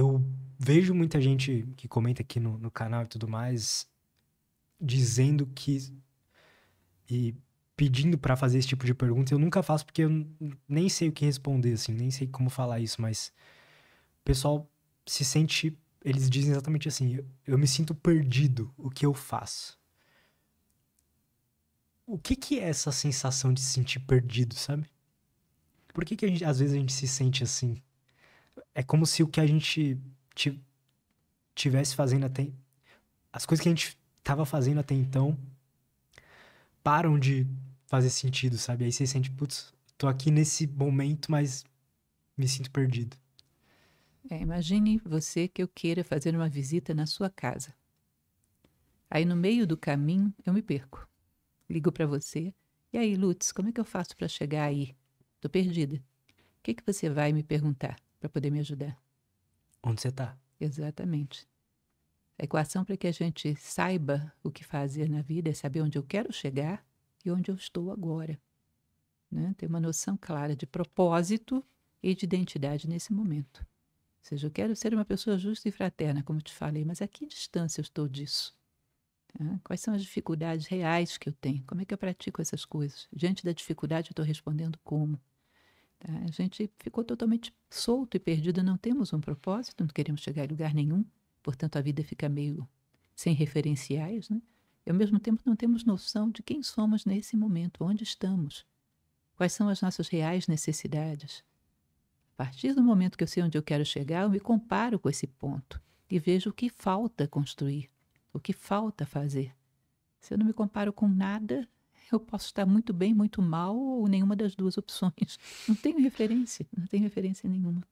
eu vejo muita gente que comenta aqui no, no canal e tudo mais dizendo que e pedindo para fazer esse tipo de pergunta, eu nunca faço porque eu nem sei o que responder assim, nem sei como falar isso, mas o pessoal se sente, eles dizem exatamente assim, eu, eu me sinto perdido, o que eu faço? O que que é essa sensação de se sentir perdido, sabe? Por que que gente, às vezes a gente se sente assim? é como se o que a gente tivesse fazendo até as coisas que a gente estava fazendo até então param de fazer sentido, sabe? Aí você sente, putz, tô aqui nesse momento, mas me sinto perdido. É, imagine você que eu queira fazer uma visita na sua casa. Aí no meio do caminho eu me perco. Ligo para você. E aí, Lutz, como é que eu faço para chegar aí? Tô perdida. O que, que você vai me perguntar? para poder me ajudar. Onde você está? Exatamente. A equação para que a gente saiba o que fazer na vida é saber onde eu quero chegar e onde eu estou agora. Né? Ter uma noção clara de propósito e de identidade nesse momento. Ou seja, eu quero ser uma pessoa justa e fraterna, como te falei, mas a que distância eu estou disso? Tá? Quais são as dificuldades reais que eu tenho? Como é que eu pratico essas coisas? Diante da dificuldade, eu estou respondendo como? Tá? A gente ficou totalmente solto e perdido, não temos um propósito, não queremos chegar em lugar nenhum, portanto a vida fica meio sem referenciais, né? E ao mesmo tempo não temos noção de quem somos nesse momento, onde estamos, quais são as nossas reais necessidades. A partir do momento que eu sei onde eu quero chegar, eu me comparo com esse ponto e vejo o que falta construir, o que falta fazer. Se eu não me comparo com nada, eu posso estar muito bem, muito mal, ou nenhuma das duas opções. Não tenho referência, não tenho referência nenhuma.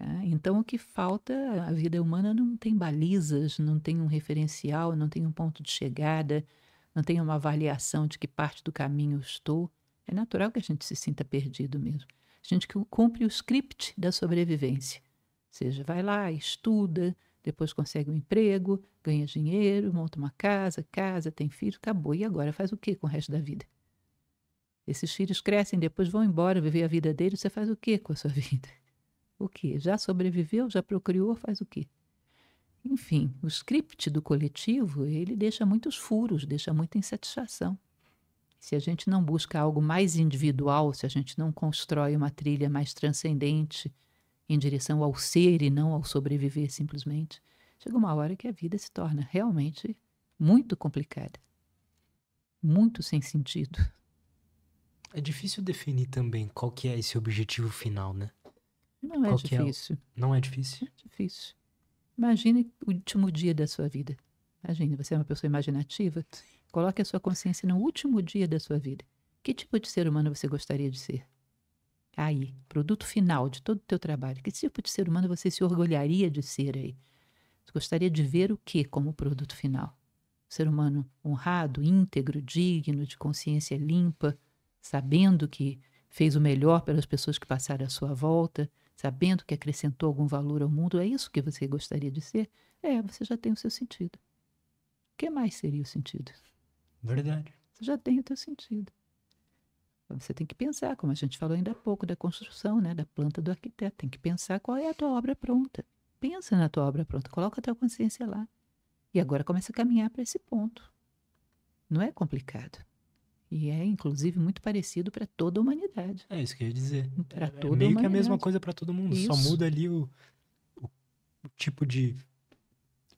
É, então, o que falta, a vida humana não tem balizas, não tem um referencial, não tem um ponto de chegada, não tem uma avaliação de que parte do caminho eu estou. É natural que a gente se sinta perdido mesmo. A gente cumpre o script da sobrevivência. Ou seja, vai lá, estuda, depois consegue um emprego, ganha dinheiro, monta uma casa, casa, tem filho, acabou. E agora faz o que com o resto da vida? Esses filhos crescem, depois vão embora viver a vida deles, você faz o que com a sua vida? O que? Já sobreviveu, já procriou, faz o que? Enfim, o script do coletivo, ele deixa muitos furos, deixa muita insatisfação. Se a gente não busca algo mais individual, se a gente não constrói uma trilha mais transcendente, em direção ao ser e não ao sobreviver simplesmente, chega uma hora que a vida se torna realmente muito complicada, muito sem sentido. É difícil definir também qual que é esse objetivo final, né? Não é qual é difícil. É? Não é difícil? É difícil. Imagine o último dia da sua vida. Imagine, você é uma pessoa imaginativa. Coloque a sua consciência no último dia da sua vida. Que tipo de ser humano você gostaria de ser? aí, produto final de todo o teu trabalho, que tipo de ser humano você se orgulharia de ser aí? Você gostaria de ver o que como produto final? Ser humano honrado, íntegro, digno, de consciência limpa, sabendo que fez o melhor pelas pessoas que passaram à sua volta, sabendo que acrescentou algum valor ao mundo, é isso que você gostaria de ser? É, você já tem o seu sentido. O que mais seria o sentido? Verdade. Você já tem o teu sentido. Você tem que pensar, como a gente falou ainda há pouco, da construção, né, da planta do arquiteto. Tem que pensar qual é a tua obra pronta. Pensa na tua obra pronta, coloca a tua consciência lá. E agora começa a caminhar para esse ponto. Não é complicado. E é, inclusive, muito parecido para toda a humanidade. É isso que eu ia dizer. Para é, é toda é meio a que a mesma coisa para todo mundo. Isso. Só muda ali o, o, o tipo de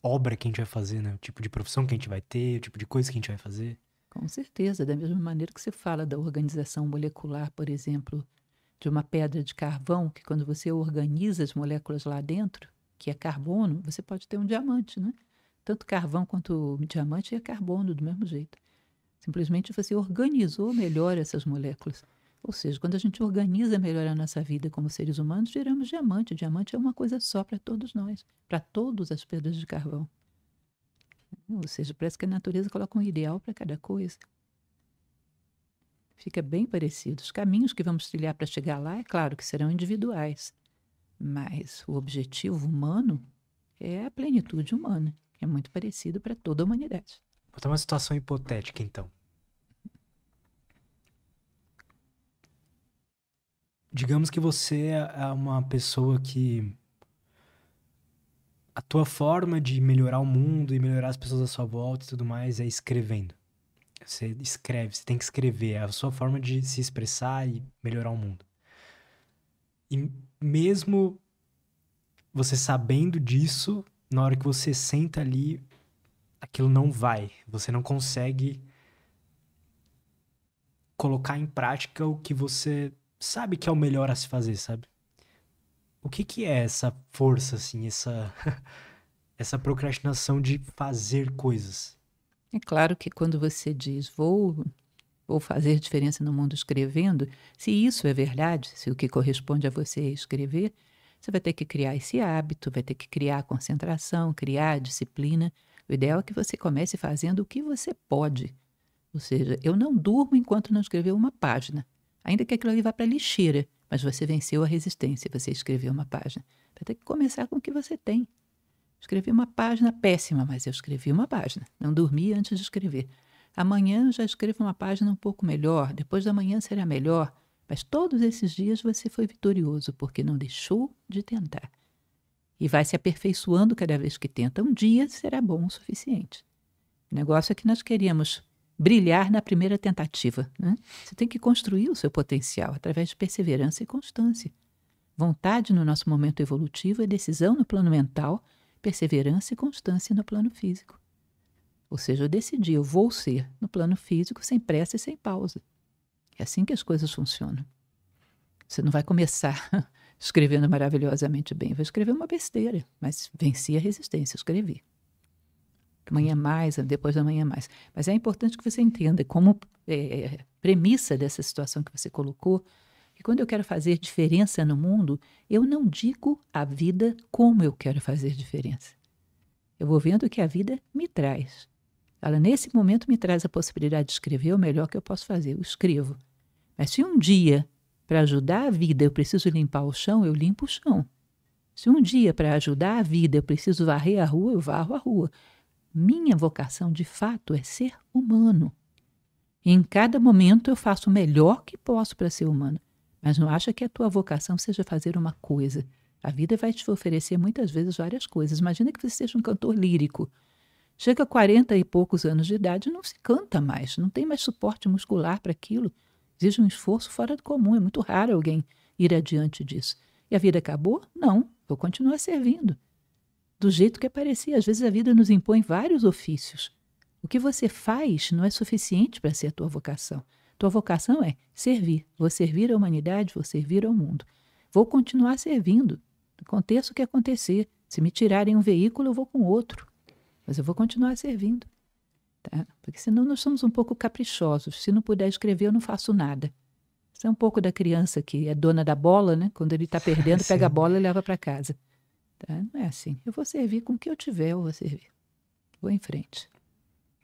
obra que a gente vai fazer, né? O tipo de profissão que a gente vai ter, o tipo de coisa que a gente vai fazer. Com certeza, da mesma maneira que se fala da organização molecular, por exemplo, de uma pedra de carvão, que quando você organiza as moléculas lá dentro, que é carbono, você pode ter um diamante, né? Tanto carvão quanto diamante é carbono, do mesmo jeito. Simplesmente você organizou melhor essas moléculas. Ou seja, quando a gente organiza melhor a nossa vida como seres humanos, geramos diamante. O diamante é uma coisa só para todos nós, para todas as pedras de carvão. Ou seja, parece que a natureza coloca um ideal para cada coisa. Fica bem parecido. Os caminhos que vamos trilhar para chegar lá, é claro que serão individuais, mas o objetivo humano é a plenitude humana, que é muito parecido para toda a humanidade. Vou ter uma situação hipotética, então. Digamos que você é uma pessoa que a tua forma de melhorar o mundo e melhorar as pessoas à sua volta e tudo mais é escrevendo. Você escreve, você tem que escrever. É a sua forma de se expressar e melhorar o mundo. E mesmo você sabendo disso, na hora que você senta ali, aquilo não vai. Você não consegue colocar em prática o que você sabe que é o melhor a se fazer, sabe? o que que é essa força, assim, essa, essa procrastinação de fazer coisas? É claro que quando você diz vou, vou fazer diferença no mundo escrevendo, se isso é verdade, se o que corresponde a você é escrever, você vai ter que criar esse hábito, vai ter que criar a concentração, criar a disciplina. O ideal é que você comece fazendo o que você pode. Ou seja, eu não durmo enquanto não escrever uma página ainda que aquilo ali vá para lixeira, mas você venceu a resistência, você escreveu uma página. Vai ter que começar com o que você tem. Escrevi uma página péssima, mas eu escrevi uma página. Não dormi antes de escrever. Amanhã eu já escrevo uma página um pouco melhor, depois da manhã será melhor. Mas todos esses dias você foi vitorioso, porque não deixou de tentar. E vai se aperfeiçoando cada vez que tenta. Um dia será bom o suficiente. O negócio é que nós queríamos brilhar na primeira tentativa. Né? Você tem que construir o seu potencial através de perseverança e constância. Vontade no nosso momento evolutivo é decisão no plano mental, perseverança e constância no plano físico. Ou seja, eu decidi, eu vou ser no plano físico sem pressa e sem pausa. É assim que as coisas funcionam. Você não vai começar escrevendo maravilhosamente bem, vai escrever uma besteira, mas venci a resistência, escrevi amanhã uhum. mais, depois da manhã mais. Mas é importante que você entenda como é, premissa dessa situação que você colocou, que quando eu quero fazer diferença no mundo, eu não digo à vida como eu quero fazer diferença. Eu vou vendo o que a vida me traz. Ela, nesse momento, me traz a possibilidade de escrever o melhor que eu posso fazer. Eu escrevo. Mas se um dia, para ajudar a vida, eu preciso limpar o chão, eu limpo o chão. Se um dia, para ajudar a vida, eu preciso varrer a rua, eu varro a rua minha vocação de fato é ser humano. Em cada momento eu faço o melhor que posso para ser humano, mas não acha que a tua vocação seja fazer uma coisa. A vida vai te oferecer muitas vezes várias coisas. Imagina que você seja um cantor lírico. Chega a 40 e poucos anos de idade, não se canta mais, não tem mais suporte muscular para aquilo. Exige um esforço fora do comum, é muito raro alguém ir adiante disso. E a vida acabou? Não, eu continuo servindo do jeito que aparecer. É Às vezes a vida nos impõe vários ofícios. O que você faz não é suficiente para ser a tua vocação. Tua vocação é servir. Vou servir a humanidade, vou servir ao mundo. Vou continuar servindo, aconteça o que acontecer. Se me tirarem um veículo, eu vou com outro. Mas eu vou continuar servindo. Tá? Porque senão nós somos um pouco caprichosos. Se não puder escrever, eu não faço nada. Isso é um pouco da criança que é dona da bola, né? Quando ele está perdendo, pega a bola e leva para casa. Tá? Não é assim. Eu vou servir com o que eu tiver, eu vou servir. Vou em frente.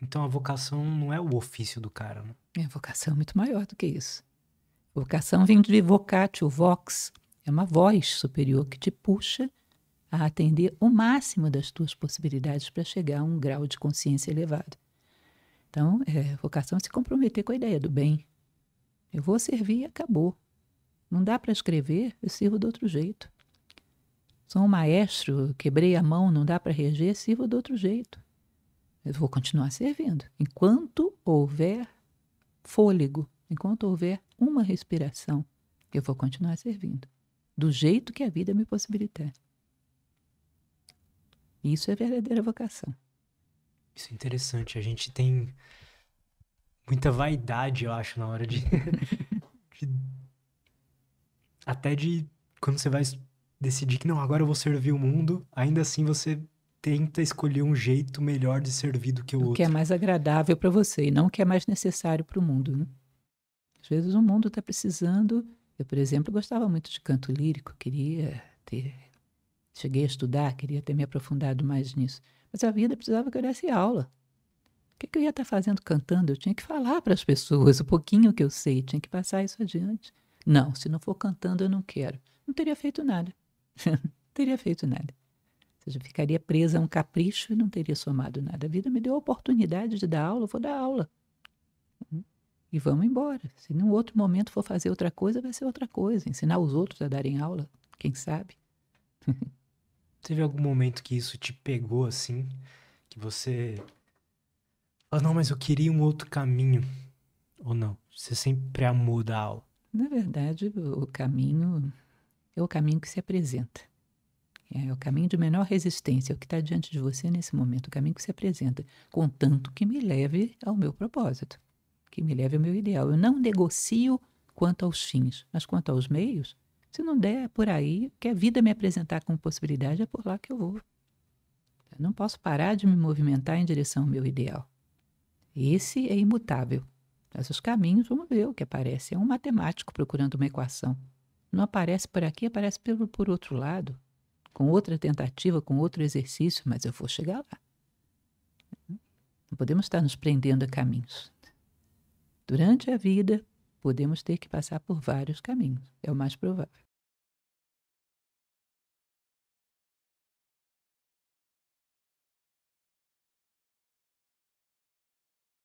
Então a vocação não é o ofício do cara, né? É, a vocação é muito maior do que isso. Vocação vem de vocatio, vox. É uma voz superior que te puxa a atender o máximo das tuas possibilidades para chegar a um grau de consciência elevado. Então, é, vocação é se comprometer com a ideia do bem. Eu vou servir e acabou. Não dá para escrever, eu sirvo de outro jeito. Sou um maestro, quebrei a mão, não dá para reger, sirvo de outro jeito. Eu vou continuar servindo. Enquanto houver fôlego, enquanto houver uma respiração, eu vou continuar servindo. Do jeito que a vida me possibilitar. Isso é verdadeira vocação. Isso é interessante. A gente tem muita vaidade, eu acho, na hora de. de até de. Quando você vai decidir que não, agora eu vou servir o mundo, ainda assim você tenta escolher um jeito melhor de servir do que o, o outro. que é mais agradável para você e não o que é mais necessário para o mundo. Né? Às vezes o mundo está precisando. Eu, por exemplo, gostava muito de canto lírico, queria ter. Cheguei a estudar, queria ter me aprofundado mais nisso. Mas a vida precisava que eu desse aula. O que, que eu ia estar tá fazendo cantando? Eu tinha que falar para as pessoas o pouquinho que eu sei, tinha que passar isso adiante. Não, se não for cantando, eu não quero. Não teria feito nada não teria feito nada. Ou seja, ficaria presa a um capricho e não teria somado nada. A vida me deu a oportunidade de dar aula, vou dar aula. Uhum. E vamos embora. Se num outro momento for fazer outra coisa, vai ser outra coisa. Ensinar os outros a darem aula, quem sabe? Teve algum momento que isso te pegou assim? Que você. Ah, não, mas eu queria um outro caminho. Ou não? Você sempre amou dar aula? Na verdade, o caminho é o caminho que se apresenta. É, é o caminho de menor resistência, é o que está diante de você nesse momento, é o caminho que se apresenta, contanto que me leve ao meu propósito, que me leve ao meu ideal. Eu não negocio quanto aos fins, mas quanto aos meios, se não der é por aí, que a vida me apresentar como possibilidade, é por lá que eu vou. Eu não posso parar de me movimentar em direção ao meu ideal. Esse é imutável. Mas os caminhos, vamos ver o que aparece. É um matemático procurando uma equação não aparece por aqui, aparece pelo, por outro lado, com outra tentativa, com outro exercício, mas eu vou chegar lá. Não podemos estar nos prendendo a caminhos. Durante a vida, podemos ter que passar por vários caminhos, é o mais provável.